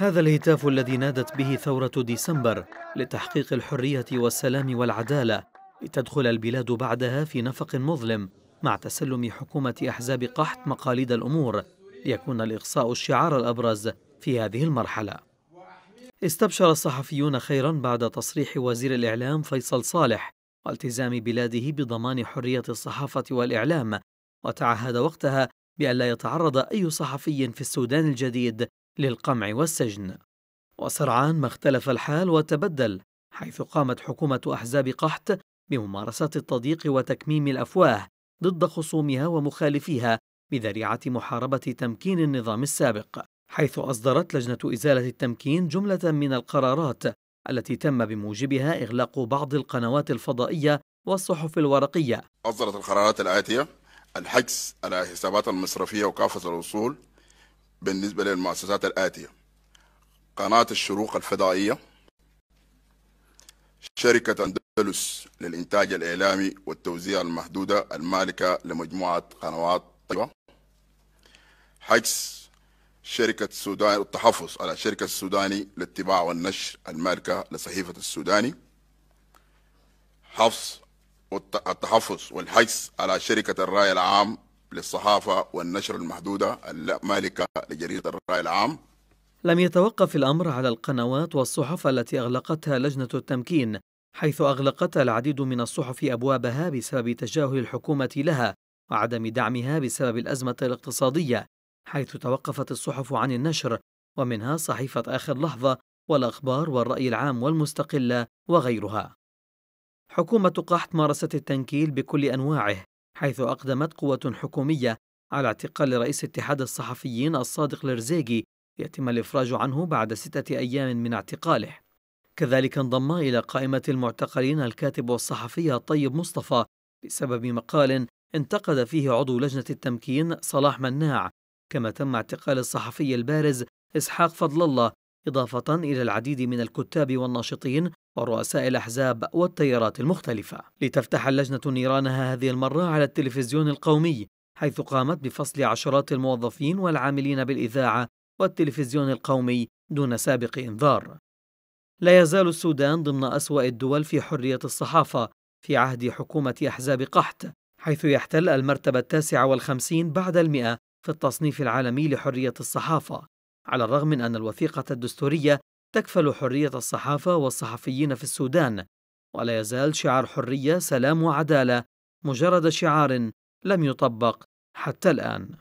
هذا الهتاف الذي نادت به ثورة ديسمبر لتحقيق الحرية والسلام والعدالة لتدخل البلاد بعدها في نفق مظلم مع تسلم حكومة أحزاب قحط مقاليد الأمور ليكون الإقصاء الشعار الأبرز في هذه المرحلة استبشر الصحفيون خيرا بعد تصريح وزير الإعلام فيصل صالح والتزام بلاده بضمان حرية الصحافة والإعلام وتعهد وقتها بأن لا يتعرض أي صحفي في السودان الجديد للقمع والسجن وسرعان ما اختلف الحال وتبدل حيث قامت حكومة أحزاب قحط بممارسة التضييق وتكميم الأفواه ضد خصومها ومخالفيها بذريعة محاربة تمكين النظام السابق حيث أصدرت لجنة إزالة التمكين جملة من القرارات التي تم بموجبها إغلاق بعض القنوات الفضائية والصحف الورقية أصدرت القرارات الآتية الحجز على حسابات المصرفية وكافة الوصول بالنسبة للمؤسسات الآتية قناة الشروق الفضائية شركة أندلس للإنتاج الإعلامي والتوزيع المحدودة المالكة لمجموعة قنوات طيبة حجز شركة السودان التحفظ على شركة السوداني للطباعة والنشر المالكة لصحيفة السوداني حفظ التحفظ والحجز على شركة الرأي العام للصحافة والنشر المحدودة المالكة لجريدة الرأي العام لم يتوقف الأمر على القنوات والصحف التي أغلقتها لجنة التمكين حيث أغلقت العديد من الصحف أبوابها بسبب تجاهل الحكومة لها وعدم دعمها بسبب الأزمة الاقتصادية حيث توقفت الصحف عن النشر ومنها صحيفة آخر لحظة والأخبار والرأي العام والمستقلة وغيرها حكومة قحط مارست التنكيل بكل أنواعه حيث أقدمت قوة حكومية على اعتقال رئيس اتحاد الصحفيين الصادق لرزيجي ليتم الإفراج عنه بعد ستة أيام من اعتقاله كذلك انضم إلى قائمة المعتقلين الكاتب والصحفي الطيب مصطفى بسبب مقال انتقد فيه عضو لجنة التمكين صلاح مناع كما تم اعتقال الصحفي البارز إسحاق فضل الله إضافة إلى العديد من الكتاب والناشطين ورؤساء الأحزاب والتيارات المختلفة لتفتح اللجنة نيرانها هذه المرة على التلفزيون القومي حيث قامت بفصل عشرات الموظفين والعاملين بالإذاعة والتلفزيون القومي دون سابق إنذار لا يزال السودان ضمن أسوأ الدول في حرية الصحافة في عهد حكومة أحزاب قحط حيث يحتل المرتبة التاسعة والخمسين بعد المئة في التصنيف العالمي لحرية الصحافة على الرغم من أن الوثيقة الدستورية تكفل حرية الصحافة والصحفيين في السودان ولا يزال شعار حرية سلام وعدالة مجرد شعار لم يطبق حتى الآن